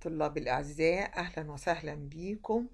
طلاب الأعزاء أهلا وسهلا بيكم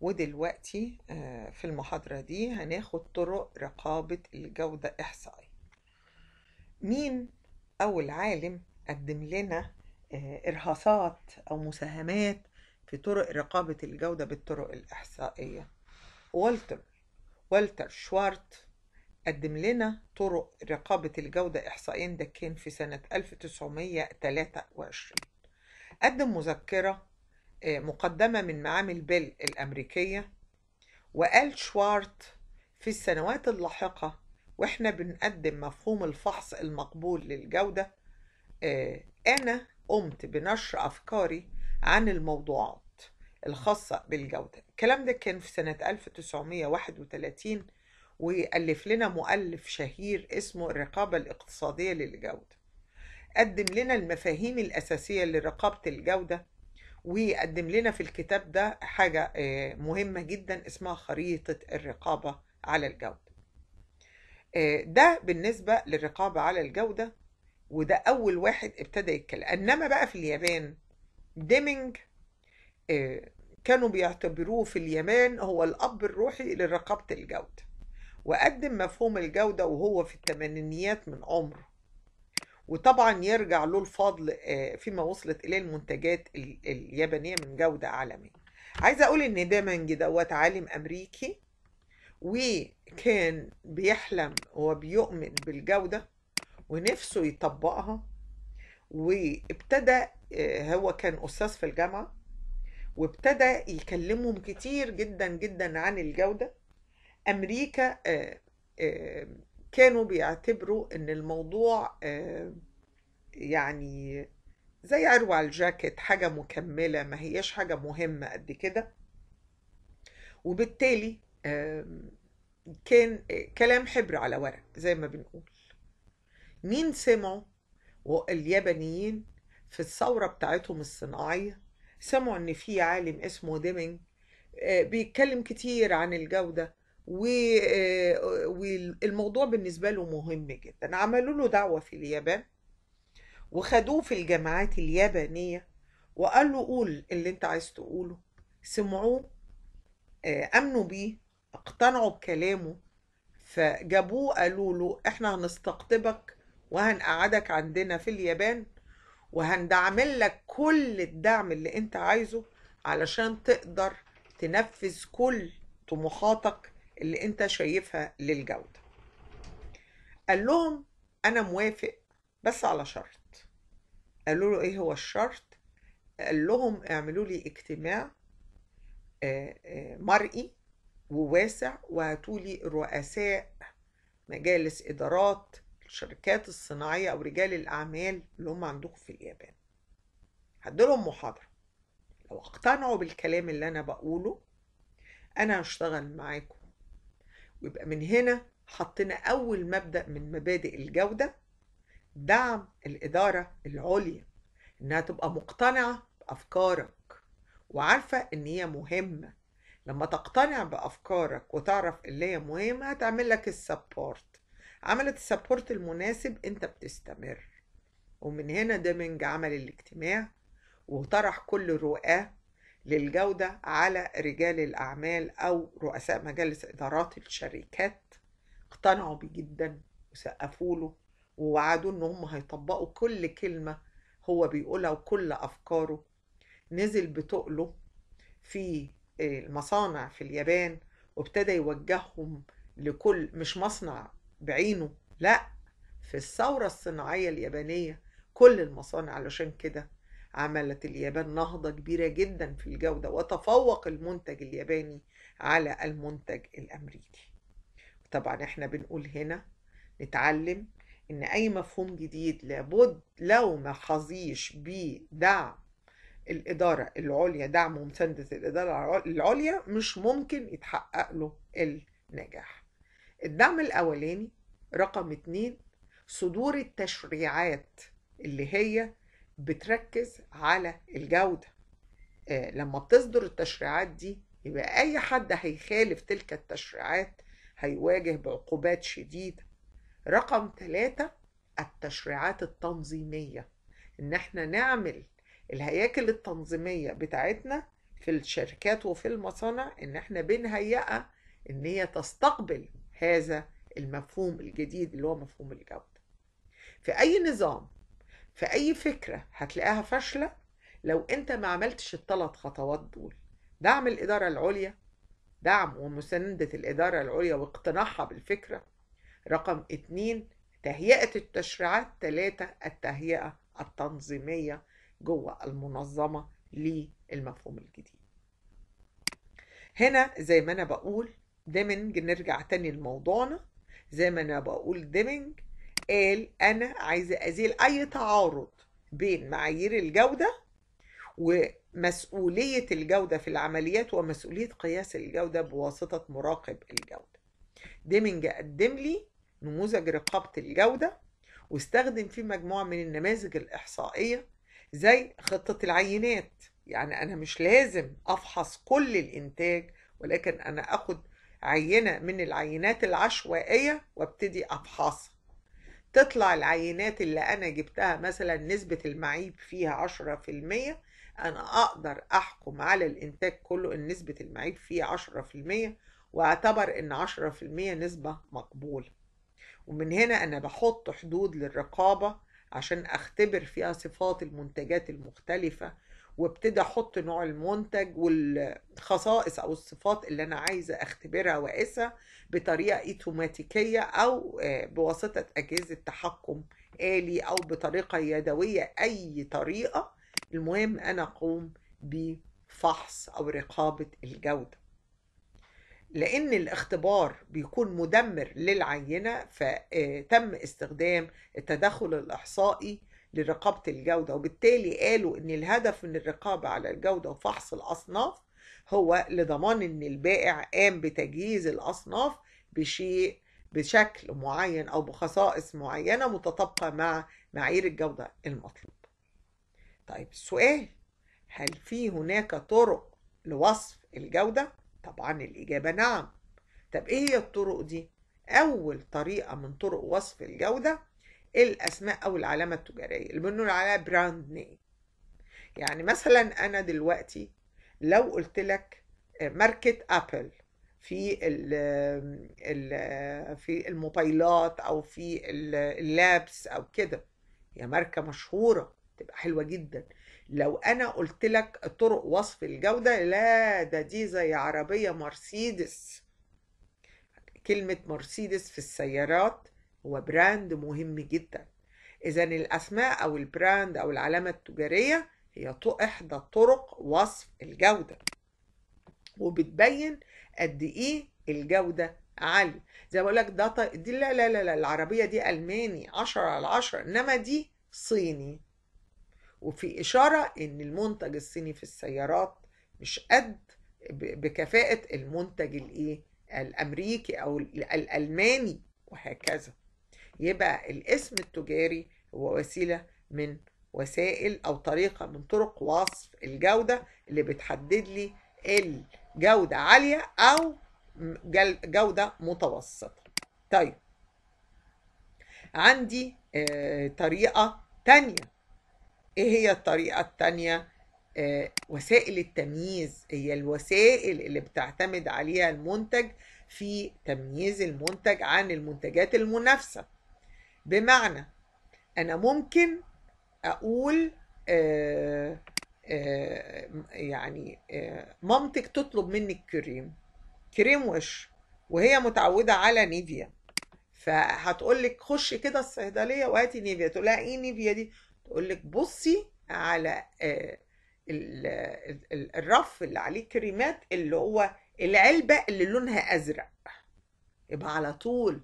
ودلوقتي آه، في المحاضرة دي هناخد طرق رقابة الجودة إحصائية مين أول عالم قدم لنا آه، إرهاصات أو مساهمات في طرق رقابة الجودة بالطرق الإحصائية والتر والتر شوارت قدم لنا طرق رقابة الجودة إحصائيا ده كان في سنة 1923 قدم مذكرة آه، مقدمة من معامل بيل الأمريكية وقال شوارت في السنوات اللاحقة وإحنا بنقدم مفهوم الفحص المقبول للجودة آه، أنا قمت بنشر أفكاري عن الموضوعات الخاصة بالجودة الكلام ده كان في سنة 1931 ويألف لنا مؤلف شهير اسمه الرقابة الاقتصادية للجودة قدم لنا المفاهيم الأساسية لرقابة الجودة وقدم لنا في الكتاب ده حاجة آه، مهمة جدا اسمها خريطة الرقابة على الجودة آه، ده بالنسبة للرقابة على الجودة وده أول واحد ابتدى يتكلم إنما بقى في اليابان ديمينج آه، كانوا بيعتبروه في اليمن هو الأب الروحي لرقابة الجودة وقدم مفهوم الجودة وهو في الثمانينيات من عمره وطبعا يرجع له الفضل آه، فيما وصلت إليه المنتجات اليابانية من جودة عالمية عايزة أقول إن دامنج دوت عالم أمريكي وكان بيحلم وبيؤمن بالجودة ونفسه يطبقها وابتدى آه، هو كان أستاذ في الجامعة وابتدى يكلمهم كتير جدا جدا عن الجودة أمريكا آه، كانوا بيعتبروا ان الموضوع آه، يعني زي عروة الجاكيت حاجة مكملة ما هيش حاجة مهمة قد كده وبالتالي كان آه، كلام حبر على ورق زي ما بنقول مين سمعوا اليابانيين في الثورة بتاعتهم الصناعية سمعوا ان في عالم اسمه ديمينج آه، بيتكلم كتير عن الجودة آه، والموضوع بالنسبة له مهم جدا عملوا له دعوة في اليابان وخدوه في الجامعات اليابانية وقال له قول اللي انت عايز تقوله سمعوه آه، امنوا بيه اقتنعوا بكلامه فجابوه قالوا له احنا هنستقطبك وهنقعدك عندنا في اليابان وهندعمل لك كل الدعم اللي انت عايزه علشان تقدر تنفذ كل طموحاتك اللي انت شايفها للجودة قال لهم انا موافق بس على شرط قالوا له ايه هو الشرط قال لهم اعملوا لي اجتماع آه، آه، مرئي وواسع وهاتوا لي رؤساء مجالس ادارات الشركات الصناعيه او رجال الاعمال اللي هم عندكم في اليابان هديلهم محاضره لو اقتنعوا بالكلام اللي انا بقوله انا هشتغل معاكم ويبقى من هنا حطينا أول مبدأ من مبادئ الجودة دعم الإدارة العليا إنها تبقى مقتنعة بأفكارك وعارفة إن هي مهمة لما تقتنع بأفكارك وتعرف اللي هي مهمة هتعمل لك السبورت عملت السبورت المناسب أنت بتستمر ومن هنا ديمينج عمل الاجتماع وطرح كل رؤاه للجودة على رجال الأعمال أو رؤساء مجالس إدارات الشركات اقتنعوا بيه جدا وسقفوا له ووعدوا إن هم هيطبقوا كل كلمة هو بيقولها وكل أفكاره نزل بتقله في المصانع في اليابان وابتدى يوجههم لكل مش مصنع بعينه لا في الثورة الصناعية اليابانية كل المصانع علشان كده عملت اليابان نهضة كبيرة جدا في الجودة وتفوق المنتج الياباني على المنتج الأمريكي طبعا احنا بنقول هنا نتعلم ان اي مفهوم جديد لابد لو ما حظيش بدعم الإدارة العليا دعم ومساندة الإدارة العليا مش ممكن يتحقق له النجاح الدعم الأولاني رقم اتنين صدور التشريعات اللي هي بتركز على الجودة آه، لما بتصدر التشريعات دي يبقى أي حد هيخالف تلك التشريعات هيواجه بعقوبات شديدة رقم ثلاثة التشريعات التنظيمية إن احنا نعمل الهياكل التنظيمية بتاعتنا في الشركات وفي المصانع إن احنا بنهيئها إن هي تستقبل هذا المفهوم الجديد اللي هو مفهوم الجودة في أي نظام فأي فكرة هتلاقيها فاشلة لو أنت ما عملتش الثلاث خطوات دول دعم الإدارة العليا دعم ومساندة الإدارة العليا واقتناعها بالفكرة رقم اتنين تهيئة التشريعات ثلاثة التهيئة التنظيمية جوه المنظمة للمفهوم الجديد هنا زي ما أنا بقول ديمنج نرجع تاني لموضوعنا زي ما أنا بقول ديمنج قال انا عايزه ازيل اي تعارض بين معايير الجوده ومسؤوليه الجوده في العمليات ومسؤوليه قياس الجوده بواسطه مراقب الجوده ديمنج قدم لي نموذج رقابه الجوده واستخدم فيه مجموعه من النماذج الاحصائيه زي خطه العينات يعني انا مش لازم افحص كل الانتاج ولكن انا اخد عينه من العينات العشوائيه وابتدي افحصها تطلع العينات اللي أنا جبتها مثلا نسبة المعيب فيها عشرة في المية أنا أقدر أحكم على الإنتاج كله إن نسبة المعيب فيه عشرة في المية وأعتبر إن عشرة في المية نسبة مقبولة ومن هنا أنا بحط حدود للرقابة عشان أختبر فيها صفات المنتجات المختلفة وابتدي احط نوع المنتج والخصائص او الصفات اللي انا عايزه اختبرها واقيسها بطريقه اوتوماتيكيه او آه، بواسطه اجهزه تحكم آلي او بطريقه يدويه اي طريقه المهم انا اقوم بفحص او رقابه الجوده لان الاختبار بيكون مدمر للعينه فتم آه، استخدام التدخل الاحصائي لرقابة الجودة وبالتالي قالوا إن الهدف من الرقابة على الجودة وفحص الأصناف هو لضمان إن البائع قام بتجهيز الأصناف بشيء بشكل معين أو بخصائص معينة متطابقة مع معايير الجودة المطلوبة. طيب السؤال هل في هناك طرق لوصف الجودة؟ طبعا الإجابة نعم. طب إيه هي الطرق دي؟ أول طريقة من طرق وصف الجودة الأسماء أو العلامة التجارية اللي بنقول عليها براند نيم يعني مثلا أنا دلوقتي لو قلت لك ماركة أبل في في الموبايلات أو في اللابس أو كده هي ماركة مشهورة تبقى حلوة جدا لو أنا قلت لك طرق وصف الجودة لا ده دي زي عربية مرسيدس كلمة مرسيدس في السيارات هو براند مهم جدا إذا الأسماء أو البراند أو العلامة التجارية هي إحدى طرق وصف الجودة وبتبين قد إيه الجودة عالية زي ما بقول لك ده دي لا لا لا العربية دي ألماني 10 على 10 إنما دي صيني وفي إشارة إن المنتج الصيني في السيارات مش قد بكفاءة المنتج الإيه الأمريكي أو الألماني وهكذا يبقى الاسم التجاري هو وسيلة من وسائل أو طريقة من طرق وصف الجودة اللي بتحدد لي الجودة عالية أو جودة متوسطة طيب عندي آه، طريقة تانية ايه هي الطريقة التانية آه، وسائل التمييز هي الوسائل اللي بتعتمد عليها المنتج في تمييز المنتج عن المنتجات المنافسة بمعنى أنا ممكن أقول آآ آه، آآ آه، يعني آآ آه، مامتك تطلب مني كريم كريم وش وهي متعودة على نيفيا فهتقول لك خشي كده الصيدلية وهاتي نيفيا تقول لها ايه نيفيا دي تقول لك بصي على الرف اللي عليه كريمات اللي هو العلبة اللي لونها أزرق يبقى على طول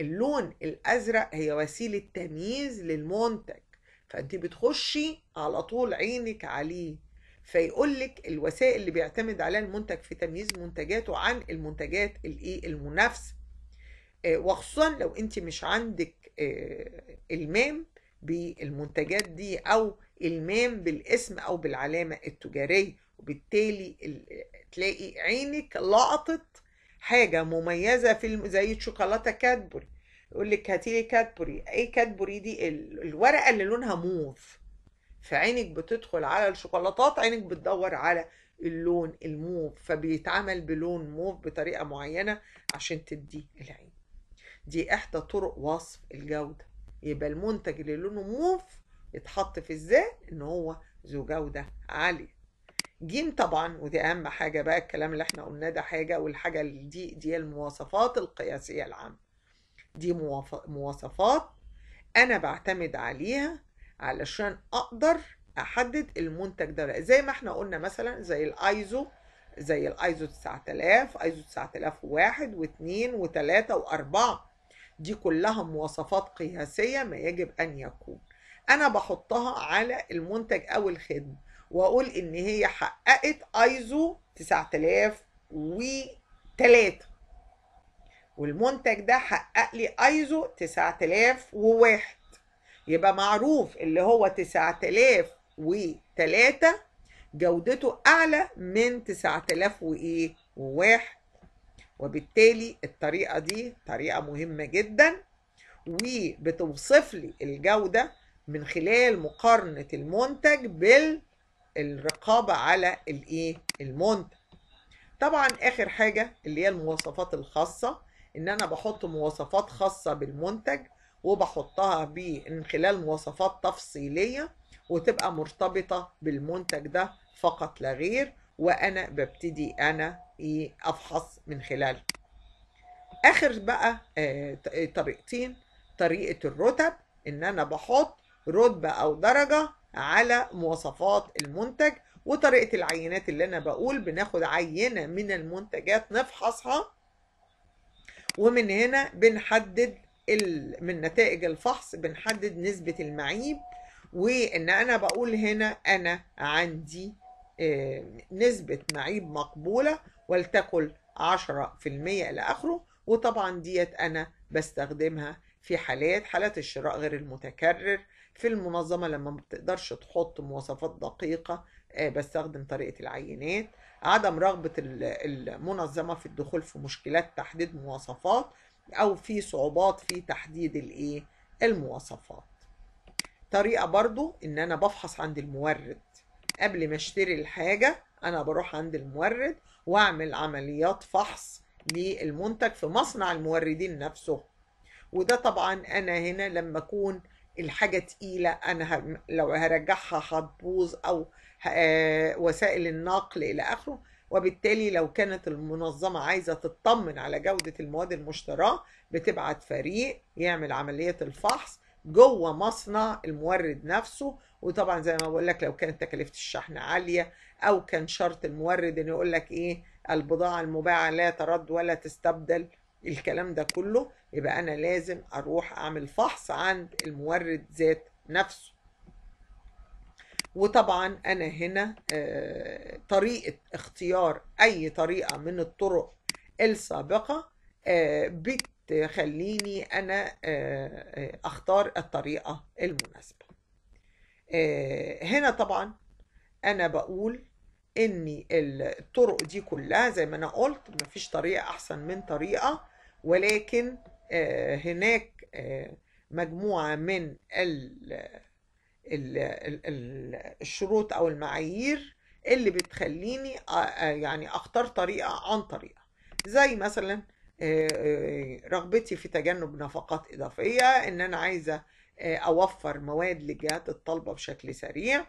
اللون الأزرق هي وسيلة تمييز للمنتج فأنت بتخشي على طول عينك عليه فيقولك الوسائل اللي بيعتمد عليها المنتج في تمييز منتجاته عن المنتجات الايه المنافسه آه، وخصوصا لو انت مش عندك آه، المام بالمنتجات دي او المام بالاسم او بالعلامه التجاريه وبالتالي آه، تلاقي عينك لقطت حاجة مميزة في زي الشوكولاتة كادبوري يقول لك هاتي لي كادبوري ايه كادبوري دي الورقة اللي لونها موف فعينك بتدخل على الشوكولاتات عينك بتدور على اللون الموف فبيتعمل بلون موف بطريقة معينة عشان تدي العين دي احدى طرق وصف الجودة يبقى المنتج اللي لونه موف يتحط في ازاي ان هو ذو جودة عالية جيم طبعا ودي اهم حاجه بقى الكلام اللي احنا قلناه ده حاجه والحاجه دي دي المواصفات القياسيه العامه دي مواصفات انا بعتمد عليها علشان اقدر احدد المنتج ده زي ما احنا قلنا مثلا زي الايزو زي الايزو 9000 ايزو 9001 و2 و3 و4 دي كلها مواصفات قياسيه ما يجب ان يكون انا بحطها على المنتج او الخدمه واقول ان هي حققت ايزو 9003 والمنتج ده حقق لي ايزو 9001 يبقى معروف اللي هو 9003 جودته اعلى من 9000 وايه وواحد وبالتالي الطريقه دي طريقه مهمه جدا وبتوصف لي الجوده من خلال مقارنه المنتج بال الرقابه على الايه المنتج طبعا اخر حاجه اللي هي المواصفات الخاصه ان انا بحط مواصفات خاصه بالمنتج وبحطها من خلال مواصفات تفصيليه وتبقى مرتبطه بالمنتج ده فقط لا غير وانا ببتدي انا ايه افحص من خلال اخر بقى آه طريقتين طريقه الرتب ان انا بحط رتبه او درجه على مواصفات المنتج وطريقة العينات اللي أنا بقول بناخد عينة من المنتجات نفحصها ومن هنا بنحدد من نتائج الفحص بنحدد نسبة المعيب وإن أنا بقول هنا أنا عندي آه، نسبة معيب مقبولة ولتكن 10% إلى آخره وطبعا ديت أنا بستخدمها في حالات حالات الشراء غير المتكرر في المنظمة لما ما بتقدرش تحط مواصفات دقيقة آه، بستخدم طريقة العينات عدم رغبة المنظمة في الدخول في مشكلات تحديد مواصفات أو في صعوبات في تحديد الإيه المواصفات طريقة برضو إن أنا بفحص عند المورد قبل ما اشتري الحاجة أنا بروح عند المورد وأعمل عمليات فحص للمنتج في مصنع الموردين نفسه وده طبعا انا هنا لما اكون الحاجة تقيلة انا لو هرجعها هتبوظ او آه، وسائل النقل الى اخره وبالتالي لو كانت المنظمة عايزة تطمن على جودة المواد المشتراة بتبعت فريق يعمل عملية الفحص جوه مصنع المورد نفسه وطبعا زي ما بقول لك لو كانت تكلفة الشحن عالية أو كان شرط المورد إنه يقول لك إيه البضاعة المباعة لا ترد ولا تستبدل الكلام ده كله يبقى أنا لازم أروح أعمل فحص عند المورد ذات نفسه وطبعا أنا هنا آه، طريقة اختيار أي طريقة من الطرق السابقة آه، بتخليني أنا آه، أختار الطريقة المناسبة هنا طبعا أنا بقول ان الطرق دي كلها زي ما انا قلت مفيش طريقه احسن من طريقه ولكن آه، هناك آه، مجموعه من الشروط او المعايير اللي بتخليني آه، يعني اختار طريقه عن طريقه زي مثلا رغبتي في تجنب نفقات اضافيه ان انا عايزه اوفر مواد لجهات الطلبه بشكل سريع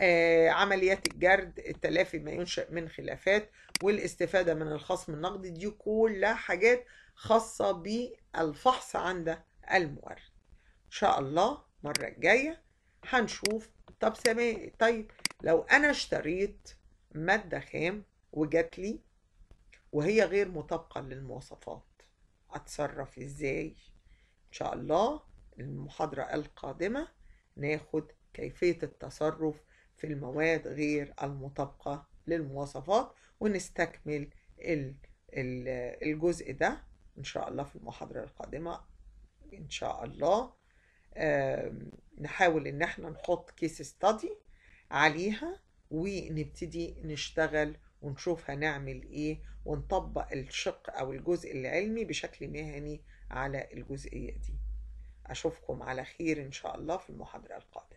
آه، عمليات الجرد التلافي ما ينشأ من خلافات والاستفادة من الخصم النقدي دي كلها حاجات خاصة بالفحص عند المورد إن شاء الله المرة الجاية هنشوف طب سمي طيب لو أنا اشتريت مادة خام وجات لي وهي غير مطابقة للمواصفات أتصرف إزاي؟ إن شاء الله المحاضرة القادمة ناخد كيفية التصرف في المواد غير المطابقة للمواصفات ونستكمل الجزء ده إن شاء الله في المحاضرة القادمة إن شاء الله نحاول إن احنا نحط كيس ستادي عليها ونبتدي نشتغل ونشوف هنعمل إيه ونطبق الشق أو الجزء العلمي بشكل مهني على الجزئية دي أشوفكم على خير إن شاء الله في المحاضرة القادمة